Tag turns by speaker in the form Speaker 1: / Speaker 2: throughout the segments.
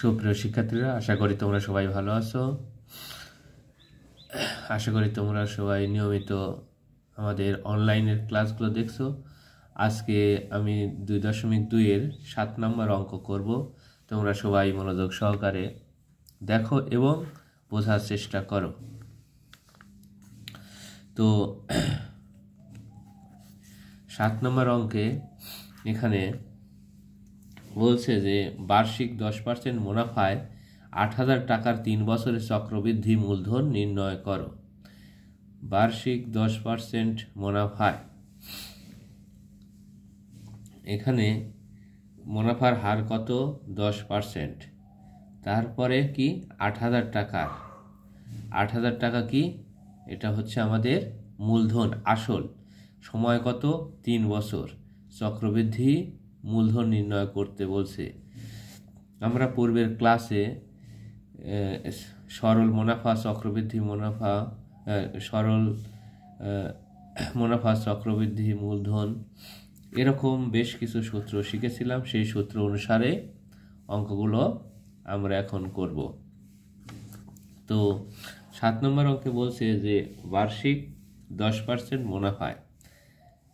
Speaker 1: সুপ্রিয় শিক্ষার্থীরা আশা করি তোমরা সবাই ভালো আছো আশা করি তোমরা সবাই নিয়মিত আমাদের অনলাইনের ক্লাসগুলো দেখছো আজকে আমি দুই দশমিক দুইয়ের সাত নম্বর অঙ্ক করব তোমরা সবাই মনোযোগ সহকারে দেখো এবং বোঝার চেষ্টা করো তো সাত নম্বর অঙ্কে এখানে বলছে যে বার্ষিক দশ পার্সেন্ট মুনাফায় আট হাজার টাকার তিন বছরের চক্রবৃদ্ধি মূলধন নির্ণয় করো বার্ষিক দশ পার্সেন্ট মুনাফায় এখানে মুনাফার হার কত দশ পার্সেন্ট তারপরে কি আট হাজার টাকার আট হাজার টাকা কি এটা হচ্ছে আমাদের মূলধন আসল সময় কত তিন বছর চক্রবৃদ্ধি মূলধন নির্ণয় করতে বলছে আমরা পূর্বের ক্লাসে সরল মুনাফা চক্রবৃদ্ধি মুনাফা সরল মুনাফা চক্রবৃদ্ধি মূলধন এরকম বেশ কিছু সূত্র শিখেছিলাম সেই সূত্র অনুসারে অঙ্কগুলো আমরা এখন করব তো সাত নম্বর অঙ্কে বলছে যে বার্ষিক দশ পার্সেন্ট মুনাফায়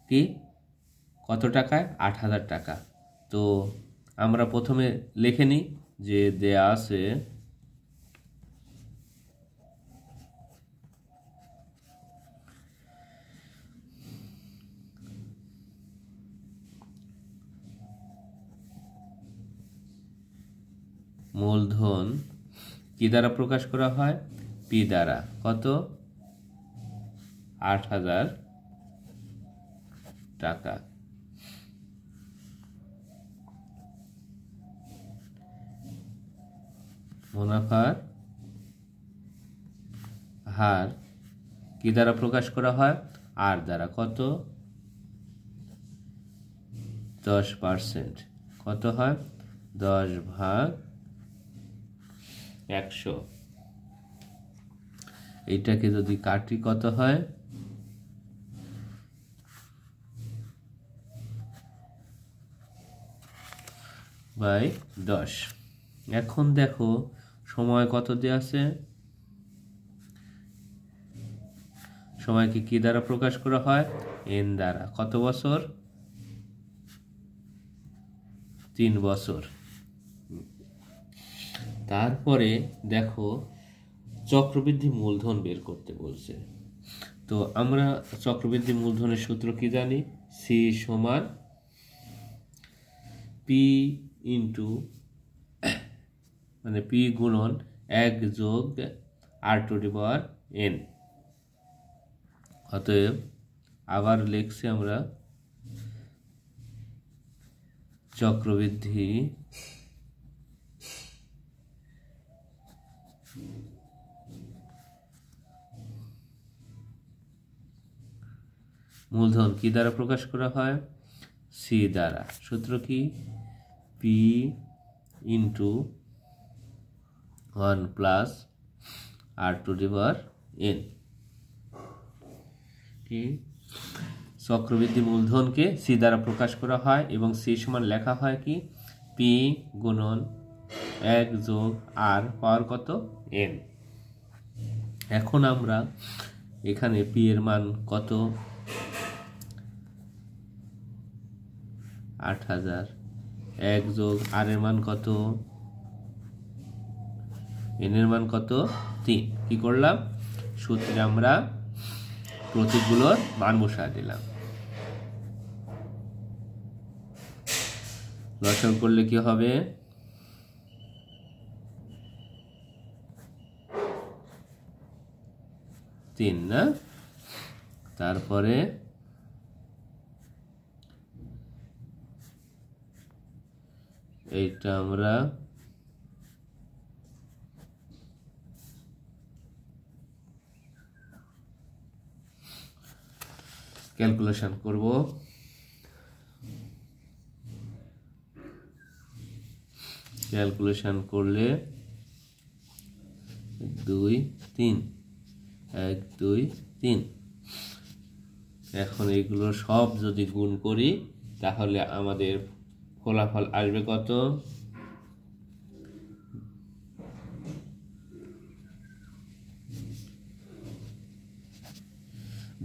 Speaker 1: কি কত টাকায় আট হাজার টাকা তো আমরা প্রথমে লিখে নিই যে দেয়া আছে মূলধন কি দ্বারা প্রকাশ করা হয় পি দ্বারা কত আট হাজার টাকা মুনাফার হার কি দ্বারা প্রকাশ করা হয় আর দ্বারা কত দশ পার্সেন্ট কত হয় দশ ভাগ একশো এইটাকে যদি কাটি কত হয় বাই দশ এখন দেখো সময় কত দেওয়া আছে সময়কে কি দ্বারা প্রকাশ করা হয় এন দ্বারা কত বছর তিন বছর তারপরে দেখো চক্রবৃদ্ধি মূলধন বের করতে বলছে তো আমরা চক্রবৃদ্ধি মূলধনের সূত্র কি জানি সি সমান পি ইন্টু মানে পি গুণন এক যোগ r to the power n অতএব আবার লিখছি আমরা চক্রবৃদ্ধি মূলধন কি দ্বারা প্রকাশ করা হয় সি দ্বারা সূত্র কি P into 1 plus r to the power n কি চক্রবৃদ্ধি মূলধনকে সি দ্বারা প্রকাশ করা হয় এবং সি সমান লেখা হয় কি পি গুণন এক যোগ আর পাওয়ার কত এন এখন আমরা এখানে পি এর মান কত আট হাজার এক যোগ আর এর মান কত এন এর মান কত তিন কী করলাম সূত্রে আমরা প্রতীকগুলোর মান বসা দিলাম লসক করলে কি হবে তিন না তারপরে এইটা আমরা ক্যালকুলেশন করব ক্যালকুলেশন করলে দুই তিন এক দুই তিন এখন এগুলো সব যদি গুণ করি তাহলে আমাদের ফলাফল আসবে কত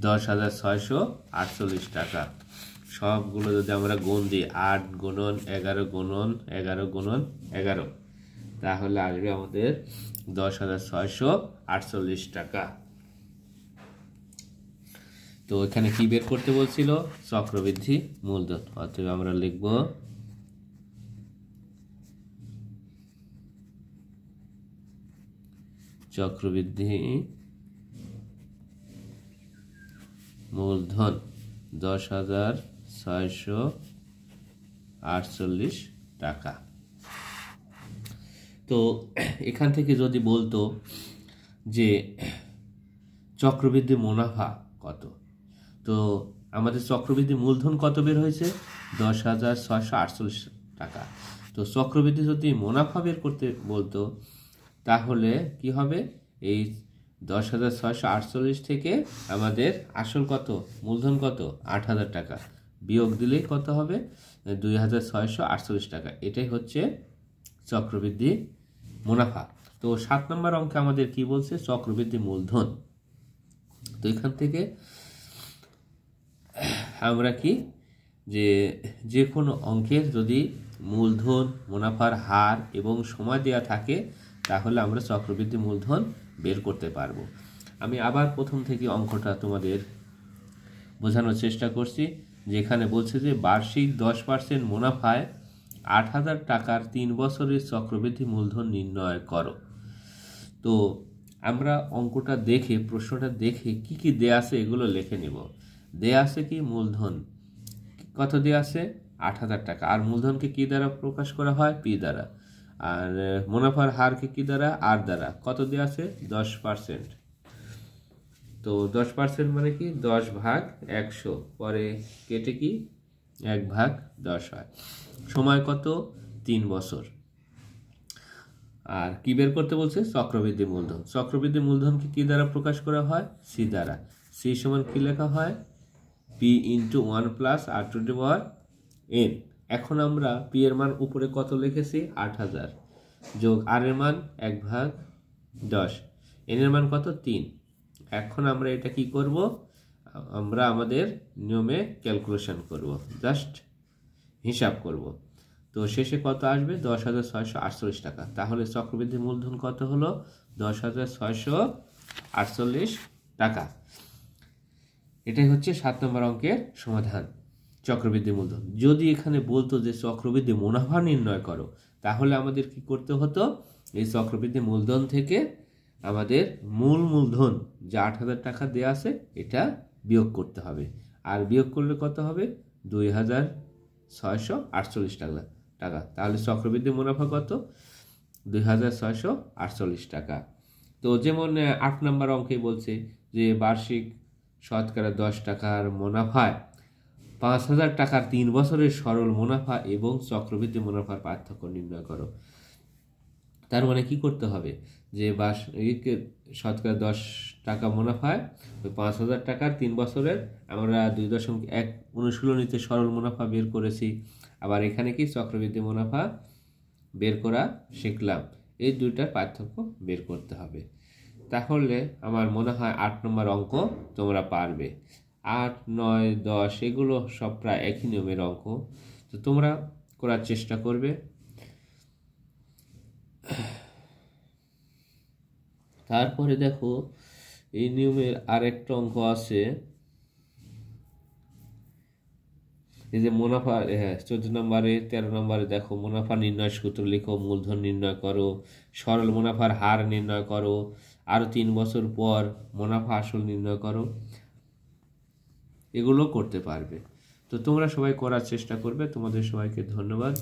Speaker 1: দশ হাজার ছয়শো আটচল্লিশ টাকা সবগুলো যদি আমরা গুণ দিই আট গুণন এগারো গুণন এগারো গুণন এগারো তাহলে আসবে আমাদের দশ হাজার ছয়শো আটচল্লিশ টাকা তো এখানে কি বের করতে বলছিল চক্রবৃদ্ধি মূলধন অতএব আমরা লিখব চক্রবৃদ্ধি মূলধন দশ হাজার ছয়শো আটচল্লিশ টাকা তো এখান থেকে যদি বলতো যে চক্রবৃদ্ধি মুনাফা কত তো আমাদের চক্রবৃদ্ধি মূলধন কত বের হয়েছে দশ হাজার ছয়শো আটচল্লিশ টাকা তো চক্রবৃদ্ধি যদি মুনাফা বের করতে বলতো তাহলে কি হবে এই দশ হাজার ছয়শো আটচল্লিশ থেকে আমাদের আসল কত মূলধন কত আট হাজার টাকা বিয়োগ দিলেই কত হবে দুই হাজার ছয়শো আটচল্লিশ টাকা এটাই হচ্ছে চক্রবৃদ্ধি মুনাফা তো সাত নম্বর অঙ্কে আমাদের কি বলছে চক্রবৃদ্ধি মূলধন তো এখান থেকে আমরা কি যে যে কোনো অঙ্কের যদি মূলধন মুনাফার হার এবং সময় দেওয়া থাকে তাহলে আমরা চক্রবৃদ্ধি মূলধন বের করতে পারবো আমি আবার প্রথম থেকে অঙ্কটা তোমাদের বোঝানোর চেষ্টা করছি যেখানে বলছে যে বার্ষিক দশ পার্সেন্ট মুনাফায় আট হাজার টাকার তিন বছরের চক্রবৃদ্ধি মূলধন নির্ণয় করো তো আমরা অঙ্কটা দেখে প্রশ্নটা দেখে কি কি দেয়া আছে এগুলো লিখে নিব দেয়া আছে কি মূলধন কত দেয়া আছে আট হাজার টাকা আর মূলধনকে কি দ্বারা প্রকাশ করা হয় পি দ্বারা আর মুনাফার হার কি দ্বারা আর দ্বারা কত দেওয়া আছে দশ পার্সেন্ট তো দশ পার্সেন্ট মানে কি দশ ভাগ একশো পরে কেটে কি এক ভাগ দশ হয় সময় কত তিন বছর আর কি বের করতে বলছে চক্রবৃদ্ধি মূলধন চক্রবৃদ্ধি মূলধনকে কি দ্বারা প্রকাশ করা হয় সি দ্বারা সি সমান কি লেখা হয় P into one plus r to the power n এখন আমরা পি এর মান উপরে কত লিখেছি আট হাজার যোগ আর এর মান এক ভাগ দশ এন এর মান কত তিন এখন আমরা এটা কি করব আমরা আমাদের নিয়মে ক্যালকুলেশন করব জাস্ট হিসাব করব তো শেষে কত আসবে দশ হাজার ছয়শো আটচল্লিশ টাকা তাহলে চক্রবৃদ্ধি মূলধন কত হলো দশ হাজার ছয়শো আটচল্লিশ টাকা এটাই হচ্ছে সাত নম্বর অঙ্কের সমাধান চক্রবৃদ্ধি মূলধন যদি এখানে বলতো যে চক্রবৃদ্ধি মুনাফা নির্ণয় করো তাহলে আমাদের কি করতে হতো এই চক্রবৃদ্ধি মূলধন থেকে আমাদের মূল মূলধন যে আট হাজার টাকা দেওয়া আছে এটা বিয়োগ করতে হবে আর বিয়োগ করলে কত হবে দুই হাজার ছয়শো আটচল্লিশ টাকা টাকা তাহলে চক্রবৃদ্ধি মুনাফা কত দুই হাজার ছয়শো আটচল্লিশ টাকা তো যেমন আট নম্বর অঙ্কে বলছে যে বার্ষিক শতকরা দশ টাকার মুনাফায় পাঁচ হাজার টাকার তিন বছরের সরল মুনাফা এবং চক্রবৃদ্ধি মুনাফার পার্থক্য নির্ণয় করো তার মানে কি করতে হবে যে বাস শতকরা দশ টাকা মুনাফায় ওই পাঁচ হাজার টাকার তিন বছরের আমরা দুই দশমিক এক অনুশীলনীতে সরল মুনাফা বের করেছি আবার এখানে কি চক্রবৃদ্ধি মুনাফা বের করা শিখলাম এই দুইটার পার্থক্য বের করতে হবে তাহলে আমার মনে হয় আট নম্বর অঙ্ক তোমরা পারবে আট নয় দশ এগুলো সব প্রায় একই নিয়মের অঙ্ক তো তোমরা করার চেষ্টা করবে তারপরে দেখো এই নিয়মের আরেকটা অঙ্ক আছে এই যে মুনাফা হ্যাঁ চোদ্দ নম্বরে তেরো নম্বরে দেখো মুনাফা নির্ণয় সূত্র লিখো মূলধন নির্ণয় করো সরল মুনাফার হার নির্ণয় করো আরও তিন বছর পর মুনাফা আসল নির্ণয় করো এগুলো করতে পারবে তো তোমরা সবাই করার চেষ্টা করবে তোমাদের সবাইকে ধন্যবাদ